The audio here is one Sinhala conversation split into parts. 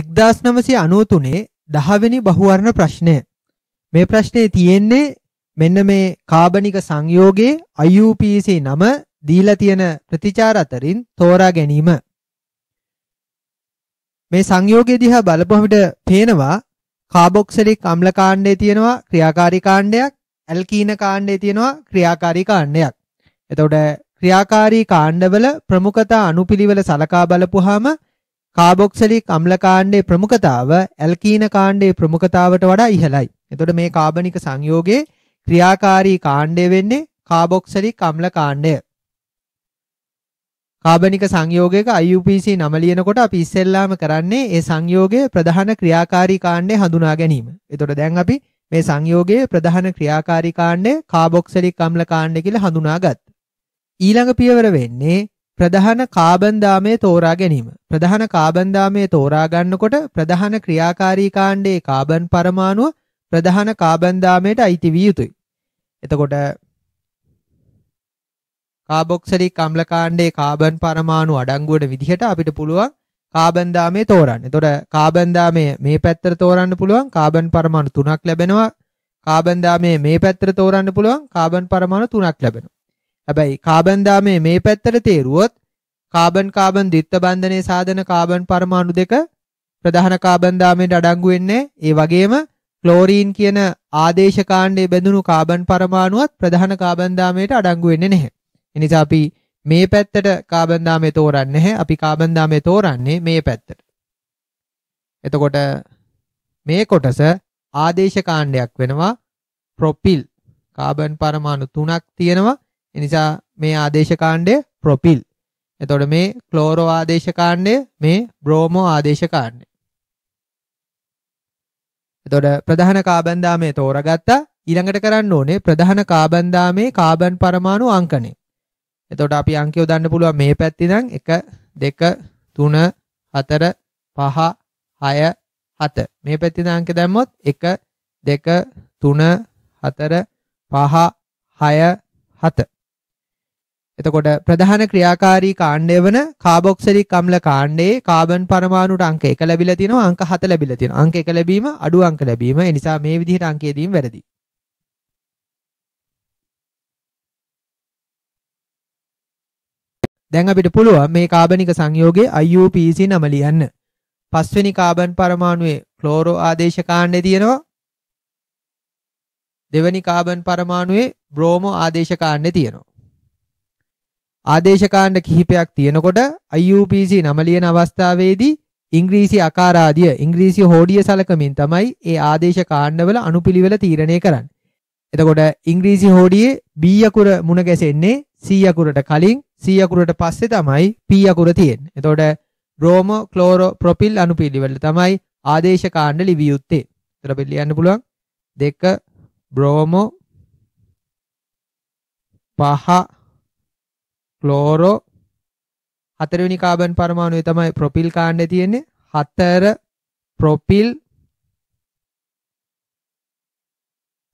එක්දස් නමසේ අනුවතුනේ දහවෙනි බහුවර්ණ ප්‍රශ්නය මේ ප්‍රශ්නය තියෙන්නේ මෙන්න මේ කාබනික සංයෝගයේ IUPC නම දීලා තියෙන ප්‍රතිචාර අතරින් තෝරා ගැනීම මේ සංයෝගය දිහා බලපුවම පේනවා කාබොක්සිලික් අම්ල කාණ්ඩයේ තියෙනවා ක්‍රියාකාරී කාණ්ඩයක් ඇල්කීන කාණ්ඩයේ තියෙනවා ක්‍රියාකාරී කාණ්ඩයක් එතකොට ක්‍රියාකාරී කාණ්ඩවල ප්‍රමුඛතා අනුපිළිවෙල සලකා බලපුවාම කාබොක්සලික් අම්ල කාණ්ඩයේ ප්‍රමුඛතාව ඇල්කීන කාණ්ඩයේ ප්‍රමුඛතාවට වඩා ඉහළයි. එතකොට මේ කාබනික සංයෝගයේ ක්‍රියාකාරී කාණ්ඩය වෙන්නේ කාබොක්සලික් අම්ල කාණ්ඩය. කාබනික සංයෝගයක IUPC නම ලියනකොට අපි ඉස්සෙල්ලාම කරන්නේ ඒ සංයෝගයේ ප්‍රධාන ක්‍රියාකාරී කාණ්ඩය හඳුනා ගැනීම. එතකොට දැන් අපි මේ සංයෝගයේ ප්‍රධාන ක්‍රියාකාරී කාණ්ඩය කාබොක්සලික් අම්ල කාණ්ඩය කියලා හඳුනාගත්තා. ඊළඟ පියවර වෙන්නේ ප්‍රධාන කාබන් දාමයේ තෝරා ගැනීම. ප්‍රධාන කාබන් දාමයේ තෝරා ගන්නකොට ප්‍රධාන ක්‍රියාකාරී කාණ්ඩයේ කාබන් පරමාණුව ප්‍රධාන කාබන් දාමයට අයිති විය යුතුයි. එතකොට කාබොක්සිලික් අම්ල කාණ්ඩයේ කාබන් පරමාණු අඩංගු වන විදිහට අපිට පුළුවන් කාබන් දාමයේ තෝරන්න. එතකොට කාබන් දාමයේ මේ පැත්තට තෝරන්න පුළුවන් කාබන් පරමාණු 3ක් ලැබෙනවා. කාබන් දාමයේ මේ පැත්තට තෝරන්න පුළුවන් කාබන් පරමාණු 3ක් ලැබෙනවා. හැබැයි කාබන් දාමයේ මේ පැත්තට තේරුවොත් කාබන් කාබන් ද්විත්ව බන්ධනයේ සාධන කාබන් පරමාණු දෙක ප්‍රධාන කාබන් දාමයට අඩංගු වෙන්නේ ඒ වගේම ක්ලෝරීන් කියන ආදේශ කාණ්ඩයේ බැඳුණු කාබන් පරමාණුවත් ප්‍රධාන කාබන් දාමයට අඩංගු වෙන්නේ නැහැ. ඒ නිසා අපි මේ පැත්තට කාබන් දාමය තෝරන්නේ නැහැ. අපි කාබන් දාමය තෝරන්නේ මේ පැත්තට. එතකොට මේ කොටස ආදේශ කාණ්ඩයක් වෙනවා. ප්‍රොපිල් කාබන් පරමාණු 3ක් තියෙනවා. එනිසා මේ ආදේශ කාණ්ඩය ප්‍රොපිල්. එතකොට මේ ක්ලෝරෝ ආදේශ කාණ්ඩය මේ බ්‍රෝමෝ ආදේශ කාණ්ඩය. එතකොට ප්‍රධාන කාබන් දාමය තෝරගත්තා. ඊළඟට කරන්න ඕනේ ප්‍රධාන කාබන් දාමයේ කාබන් පරමාණු අංකණය. එතකොට අපි අංක යොදන්න පුළුවන් මේ පැත්තේ නම් 1 2 3 4 5 6 7 මේ පැත්තේ අංක දැම්මොත් 1 2 3 4 5 6 7 එතකොට ප්‍රධාන ක්‍රියාකාරී කාණ්ඩය වන කාබොක්සිලික් අම්ල කාණ්ඩයේ කාබන් පරමාණුට අංක 1 ලැබිලා තියෙනවා අංක 7 ලැබිලා තියෙනවා අංක 1 ලැබීම අඩු අංක ලැබීම ඒ නිසා මේ විදිහට අංකය දීම වැරදි. දැන් අපිට පුළුවන් මේ කාබනික සංයෝගයේ IUPAC නම ලියන්න. පස්වෙනි කාබන් පරමාණුවේ ක්ලෝරෝ ආදේශ කාණ්ඩය තියෙනවා. දෙවෙනි කාබන් පරමාණුවේ බ්‍රෝමෝ ආදේශ කාණ්ඩය තියෙනවා. ආදේශකාණ්ඩ කිහිපයක් තියෙනකොට IUPC නම ලියන අවස්ථාවේදී ඉංග්‍රීසි අකාරාදිය ඉංග්‍රීසි හෝඩිය සලකමින් තමයි ඒ ආදේශකාණ්ඩවල අනුපිළිවෙල තීරණය කරන්නේ. එතකොට ඉංග්‍රීසි හෝඩියේ B අකුර මුණ ගැසෙන්නේ C අකුරට කලින් C අකුරට පස්සේ තමයි P අකුර තියෙන්නේ. එතකොට බ්‍රෝමෝ ක්ලෝරෝ ප්‍රොපිල් අනුපිළිවෙල තමයි ආදේශකාණ්ඩ ලිවිය යුත්තේ. එතන අපි ලියන්න පුළුවන් 2 බ්‍රෝමෝ පහ ක්ලෝරෝ හතරවෙනි කාබන් පරමාණුවේ තමයි ප්‍රොපිල් කාණ්ඩේ තියෙන්නේ හතර ප්‍රොපිල්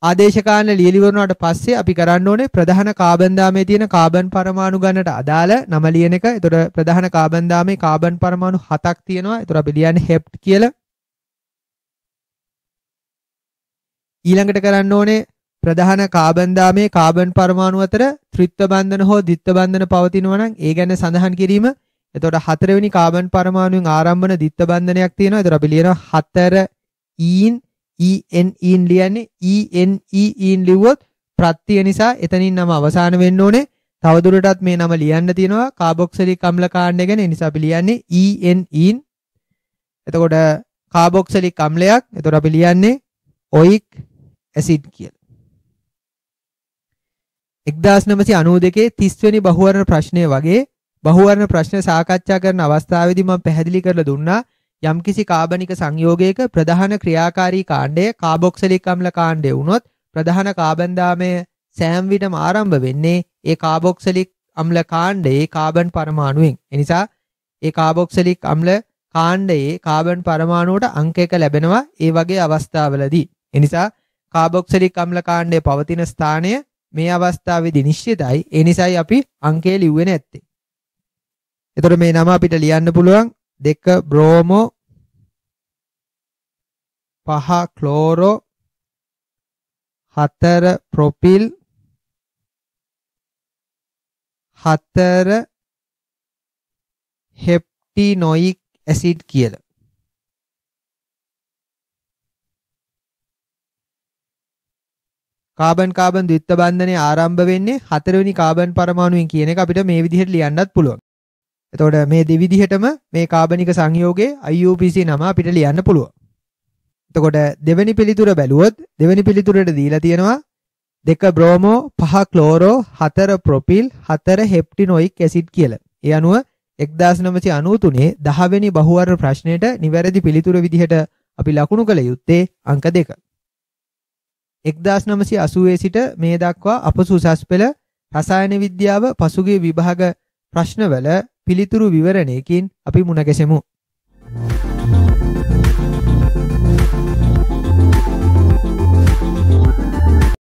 ආදේශකාන ලියලිවරණාට පස්සේ අපි කරන්න ඕනේ ප්‍රධාන කාබන් දාමේ තියෙන කාබන් පරමාණු ගණනට අදාළ නම ලියන එක. ඒතකොට ප්‍රධාන කාබන් දාමේ කාබන් පරමාණු 7ක් තියෙනවා. ඒතකොට අපි ලියන්නේ හෙප්ට් කියලා. ඊළඟට කරන්න ඕනේ ප්‍රධාන කාබන් දාමේ කාබන් පරමාණු අතර ත්‍රිත්ව බන්ධන හෝ ද්විත්ව බන්ධන පවතිනවා නම් ඒ ගැන සඳහන් කිරීම එතකොට හතරවෙනි කාබන් පරමාණුවෙන් ආරම්භන ද්විත්ව බන්ධනයක් තියෙනවා එතකොට අපි ලියනවා හතර ඊන් EN ඊන් ලියන්නේ EN ඊන් ලිව්වොත් ප්‍රත්‍ය නිසා එතනින් නම අවසාන වෙන්න ඕනේ තවදුරටත් මේ නම ලියන්න තියෙනවා කාබොක්සිලික් අම්ල කාණ්ඩය ගැන ඒ නිසා අපි ලියන්නේ EN ඊන් එතකොට කාබොක්සිලික් අම්ලයක් එතකොට අපි ලියන්නේ ඔයික් ඇසිඩ් කියලා 1992 30වෙනි බහුවර්ණ ප්‍රශ්නය වගේ බහුවර්ණ ප්‍රශ්න සාකච්ඡා කරන අවස්ථාවේදී මම පැහැදිලි කරලා දුන්නා යම්කිසි කාබනික සංයෝගයක ප්‍රධාන ක්‍රියාකාරී කාණ්ඩය කාබොක්සිලික් අම්ල කාණ්ඩය වුණොත් ප්‍රධාන කාබන් දාමය සෑම විටම ආරම්භ වෙන්නේ ඒ කාබොක්සිලික් අම්ල කාණ්ඩයේ කාබන් පරමාණුවෙන්. එනිසා ඒ කාබොක්සිලික් අම්ල කාණ්ඩයේ කාබන් පරමාණුවට අංක එක ලැබෙනවා ඒ වගේ අවස්ථාවලදී. එනිසා කාබොක්සිලික් අම්ල කාණ්ඩයේ පවතින ස්ථානය මේ අවස්ථාවේදී නිශ්චිතයි. ඒ නිසායි අපි අංකය ලිව්වේ නැත්තේ. එතකොට මේ නම අපිට ලියන්න පුළුවන් 2 bromo 5 chloro 4 propyl 4 heptanoic acid කියලා. කාබන් කාබන් ද්විත්ව බන්ධනය ආරම්භ වෙන්නේ හතරවෙනි කාබන් පරමාණුවෙන් කියන එක අපිට මේ විදිහට ලියන්නත් පුළුවන්. එතකොට මේ දෙවිදිහටම මේ කාබනික සංයෝගයේ IUPC නම අපිට ලියන්න පුළුවන්. එතකොට දෙවැනි පිළිතුර බැලුවොත් දෙවැනි පිළිතුරට දීලා තියෙනවා දෙක බ්‍රෝමෝ පහ ක්ලෝරෝ හතර ප්‍රොපිල් හතර හෙප්ටිනොයික් ඇසිඩ් කියලා. ඒ අනුව 1993 10 වෙනි බහුවර්ණ ප්‍රශ්නයට නිවැරදි පිළිතුර විදිහට අපි ලකුණු කළ යුත්තේ අංක 2. 1980 සිට මේ දක්වා අපසු උසස් පෙළ රසායන විද්‍යාව පසුගිය විභාග ප්‍රශ්නවල පිළිතුරු විවරණයකින් අපි මුණගැසෙමු.